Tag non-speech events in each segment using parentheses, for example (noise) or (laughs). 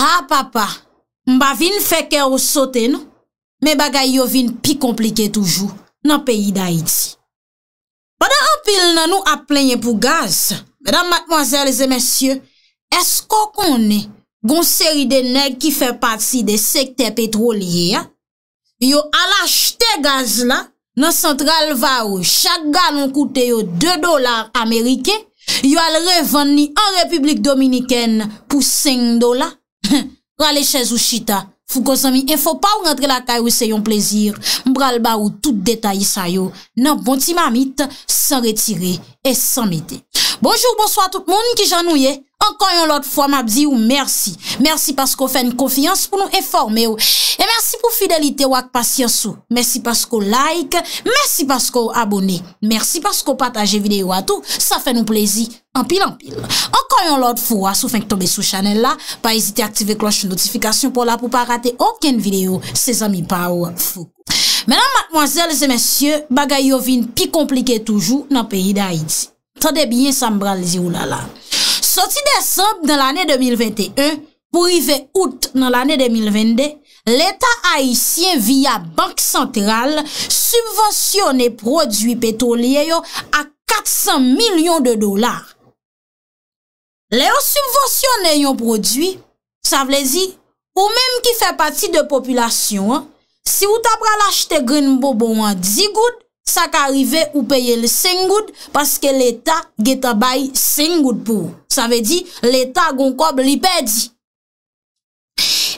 Ha papa, mba vin feke ou sote nou, me bagay yo vin pi komplike toujou nan peyi da iti. Bada anpil nan nou ap plenye pou gaz, bedan matmoazèl zè mèsyè, esko konè gon seri de neg ki fè pati de sekte petroliye ya? Yo alachte gaz la nan sentral va ou, chak ga nou koute yo 2 dolar amerike, yo al revan ni 1 republik dominiken pou 5 dolar, Rale chèz ou chita, fougo zami, e fò pa ou rentre la kaj ou se yon plezir, mbral ba ou tout detay sa yo, nan bonti mamit, san retire et san mette. Bonjou, bonsoit tout mouni ki jan nouye. Ankan yon lot fwa mabdi ou mersi. Mersi paskou fè n konfiyans pou nou eforme ou. E mersi pou fidelite ou ak pasyans ou. Mersi paskou like. Mersi paskou abone. Mersi paskou pataje video ou atou. Sa fè nou plezi anpil anpil. Ankan yon lot fwa sou fènk tombe sou chanel la. Pa ezite aktive kloche notifikasyon pou la pou pa rate oken video se zami pa ou ak fwo. Menan matmoazèl zè mèsyè bagay yo vin pi komplike toujou nan peyi da Haiti. Sadebyen sa mbral zi oulala. Soti desob nan l'anè 2021, pou rive out nan l'anè 2022, l'Etat Haitien via Bank Central subvensyonè prodwi petoliyè yo a 400 milyon de dolar. Lè yo subvensyonè yon prodwi, sa vlezi, ou mèm ki fè pati de populasyon, si ou tabral achete grenbo bon an 10 gout, Sa ka rive ou peye le seng goud paske l'Etat ge tabay seng goud pou. Sa ve di l'Etat goun kob li pe di.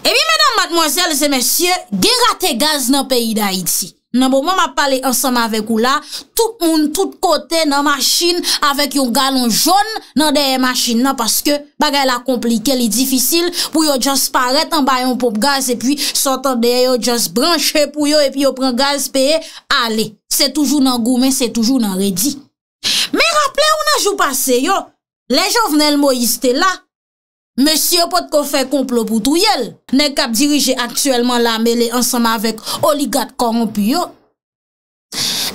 Ebi, eh mèdame, mademoiselles et messieurs, gen rate gaz nan peyi da iti. Nan bo mè ma pale ansama vek ou la, tout moun, tout kote nan machine avek yon galon joun nan deye machine nan paske bagay la komplike li difisil pou yo jas paret an bayon pop gaz epi sotan deye yo jas branche pou yo epi yo pren gaz peye, ale. se toujou nan goumen, se toujou nan redi. Me rappele ou nan jou passe yo, le bon jovenel Moïse te la, monsi ou pot ko fe komplo pou touyel, nen kap dirije aktuellement la mele ansama vek oligat koron pi yo.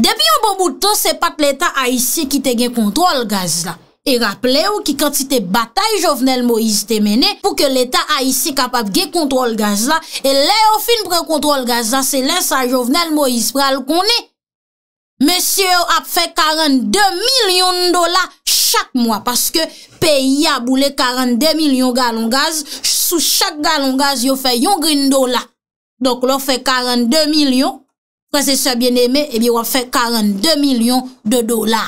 Depi ou bon bouton, se pat l'Etat a isi ki te gen kontrol gaz la. E rappele ou ki kantite batay jovenel Moïse te mene, pou ke l'Etat a isi kapap gen kontrol gaz la, e le ou fin pre kontrol gaz la, se lensa jovenel Moïse pral koni. Mesye yo ap fe 42 milyon dola chak mwa Paske peyi a boule 42 milyon galon gaz Sou chak galon gaz yo fe yon grin dola Dok lo fe 42 milyon Prese se bien eme, ebi yo fe 42 milyon de dola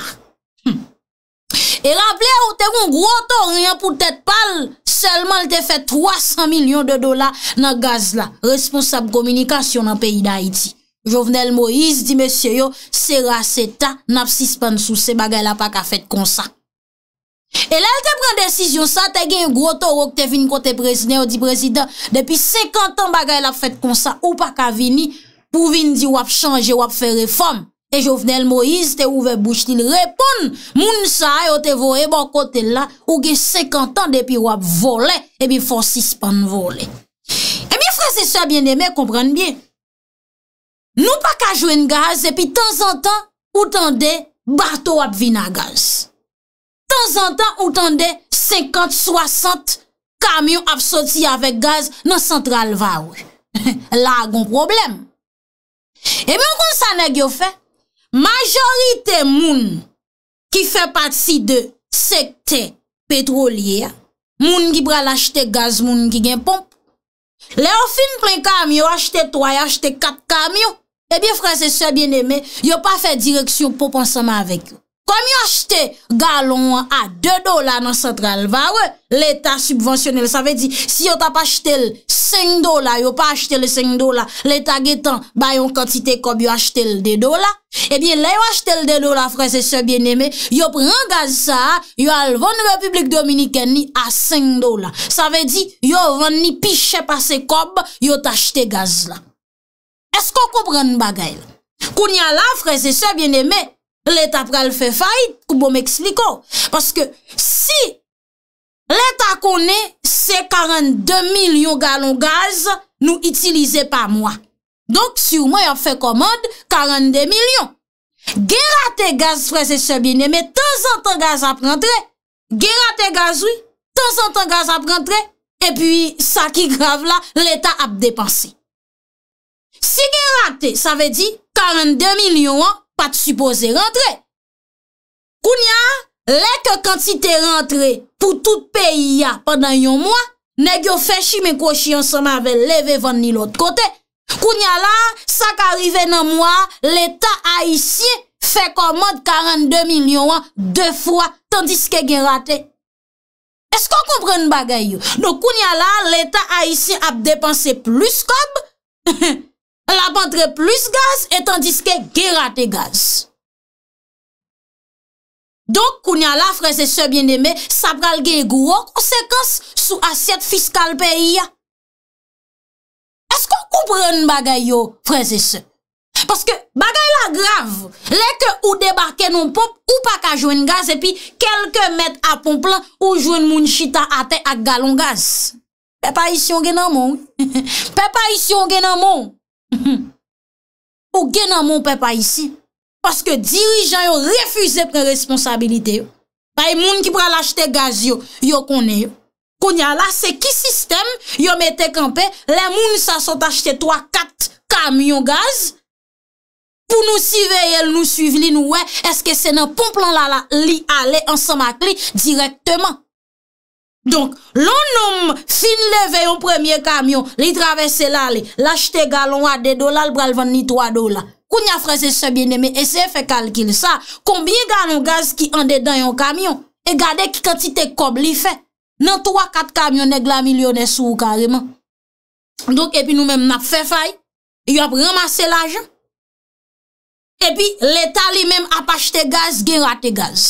E ramble yo te moun gwo to, rien pou tet pal Selman te fe 300 milyon de dola nan gaz la Responsable communication nan peyi da Haiti Jovenel Moïse di men sye yo, serase ta, nap sispan sou se bagay la pa ka fet konsa. E lal te pren desisyon sa, te gen yon groto wak te vin kote prezine yo di prezident, depi sekantan bagay la fet konsa ou pa ka vini, pou vin di wap chanje, wap fe reform. E jovenel Moïse te ouve bouche, ti l repon, moun sa yo te vo e bon kote la, ou gen sekantan depi wap vole, e bi fò sispan vole. E mi frase sa bien demè, kompran miye. Nou pa ka jwen gaz epi tan zan tan ou tan de barto ap vina gaz. Tan zan tan ou tan de 50-60 kamyon ap soti avek gaz nan sentral va ou. (laughs) La a gon problem. E mwen kon sa ne gyo fe, majorite moun ki fe pati de sekte petrolier, moun ki bral achete gaz, moun ki gen pomp, le ou fin plen kamyon achete 3, achete 4 kamyon, Ebyen eh franse sebyen eme, yo pa fe direksyon pou panseman avek. Kom yo achete galon a 2 dola nan sentral, va we l'eta subwansyonel. Sa ve di, si yo tap achete l 5 dola, yo pa achete l 5 dola, l eta getan bayon kantite kob yo achete l 2 dola. Ebyen le eh yo achete l 2 dola, franse sebyen eme, yo pren gaz sa, yo al von republik dominiken ni a 5 dola. Sa ve di, yo von ni piche pase kob, yo t'achete gaz la. Esko kou pren n bagay la? Koun ya la, freze sebyen eme, l'Etat pral fe fayit, kou bo m eksliko. Paske si l'Etat kounen, se 42 milyon galon gaz nou itilize pa mwa. Donk si ou mwen yon fe komod, 42 milyon. Gerate gaz, freze sebyen eme, tan zan tan gaz ap rentre. Gerate gaz, oui, tan zan tan gaz ap rentre. E pi sa ki grav la, l'Etat ap depanse. Si gen rate, sa ve di, 42 milyon an pa te suppose rentre. Kounya, leke kantite rentre pou tout peyi ya pandan yon mwa, ne gyo fè chi men kou chi yon seman ve leve van ni lout kote. Kounya la, sa ka rive nan mwa, l'Etat a isye fe komode 42 milyon an de fwa, tandis ke gen rate. Esko kou pren bagay yo? Nou, kounya la, l'Etat a isye ap depanse plus kob. (laughs) La pantre plus gaz etan diske gerate gaz. Donk kounya la freze se bien deme, sa pral genye gwo konsekans sou asyet fiskal peyi ya. Eskou kou prene bagay yo freze se? Paske bagay la grav, leke ou debarke nou pop ou pa ka jwen gaz epi kelke met apon plan ou jwen moun chita ate ak galon gaz. Pe pa isyon genan moun. Pe pa isyon genan moun. Ou gen nan moun pe pa isi Paske dirijan yo refuze pren responsabilite yo Pay moun ki pral achete gaz yo Yo konye yo Konye la se ki sistem Yo mette kampe Le moun sa sot achete 3-4 kamyon gaz Pou nou si vey el nou suiv li nou we Eske se nan pon plan la la Li ale ansan mak li direktman Donk, loun noum fin leve yon premye kamyon, li travesse la li, lachte galon a 2 dola, l bralvan ni 3 dola. Kou nyafre se se bine me ese fe kalkil sa, kombye galon gaz ki ande dan yon kamyon? E gade ki kantite kob li fe, nan 3-4 kamyon neg la milyon e sou kareman. Donk, epi noumen map fe fay, yon ap ramase la jan, epi leta li men ap achte gaz, gen rate gaz.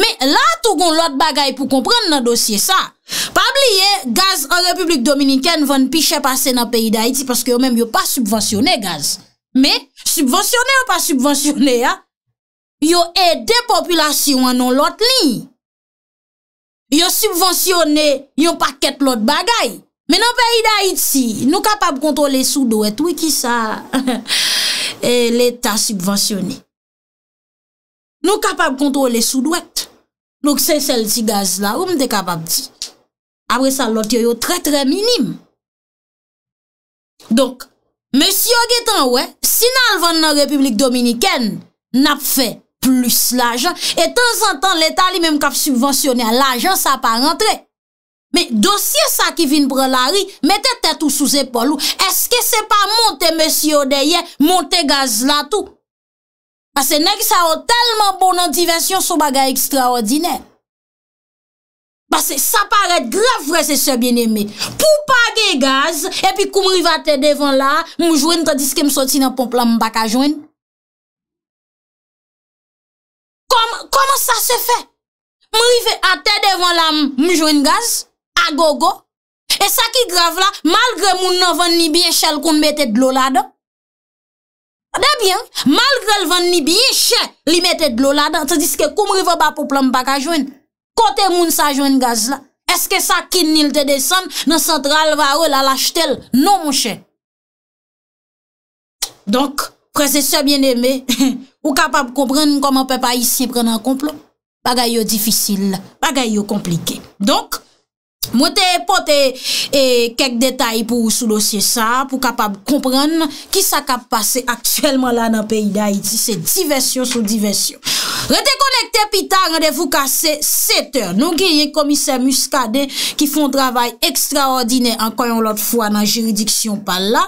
Me la tou kon lot bagay pou komprende nan dosye sa. Pabli ye, gaz an Republik Dominiken van piche pase nan peyi da iti paske yo menm yo pa subvensione gaz. Me, subvensione ou pa subvensione ya? Yo e depopulasyon anon lot li. Yo subvensione, yo pa ket lot bagay. Men an peyi da iti, nou kapab kontrole sou do et, wiki sa l'Etat subvensione. Nou kapab kontrole sou do et. Nouk se sel ti gaz la, ou m de kapap di? Abre sa lot yo yo tre tre minim. Donk, M. Gitan we, si nan alvan nan Republik Dominiken, nap fe plus l'ajan, et tan zan tan l'Etat li menm kap subvensyone a l'ajan, sa pa rentre. Me dosye sa ki vin pre la ri, mette tet ou sou zepol ou, eske se pa monte M. Odeye, monte gaz la tou? Basè, nek sa ou telman bon an divensyon sou bagay ekstraordine. Basè, sa paret grav vre se se bien eme. Pou pa ge gaz, epi kou mri va te devan la, mou jwen tadis ke m soti nan pomp la m baka jwen. Koman sa se fe? Mri ve a te devan la m jwen gaz, a gogo, e sa ki grav la, malgre moun nanvan ni bi en chal kon m bete dlo la do. Adè bien, malgrèl van ni biye chè, li metèd lò la dan, te diske koumri vè ba pou plam baka jwen, kote moun sa jwen gaz la, eske sa kin nil te desen, nan sentral va ou la lajtèl, nou moun chè. Donk, prese se bien eme, ou kapab kou pren, koman pe pa isi pren an komplon, bagay yo difisil, bagay yo komplike. Donk, Mwete pote e, kek detay pou sou dosye sa pou kapab komprenn ki sa kap pase aktuelman la nan peyi da iti se diversyon sou diversyon Rete konekte pita, randevou kase 7h Nou genye komise muskade ki fon travay ekstraordine an koyon lot fwa nan jiridiksyon pal la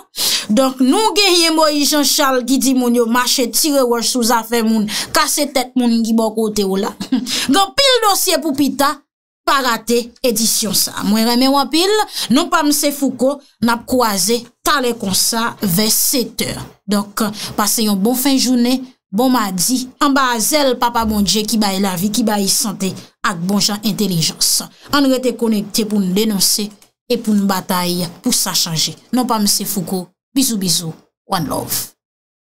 Donk nou genye moye Jean-Charles Gidi moun yo mache tire waj sou zafen moun kase tet moun ngi bokote ou la Gan (laughs) pil dosye pou pita pa rate edisyon sa. Mwen reme wapil, non pa mse fuko, nap kwa ze talekon sa ve seteur. Dok, paseyon bon fin jounen, bon madi, amba azel papa bon dje ki baye la vi, ki baye sante ak bon jan intelejans. An nou ete konekte pou nou denanse e pou nou bataye pou sa chanje. Non pa mse fuko, bizou bizou, one love.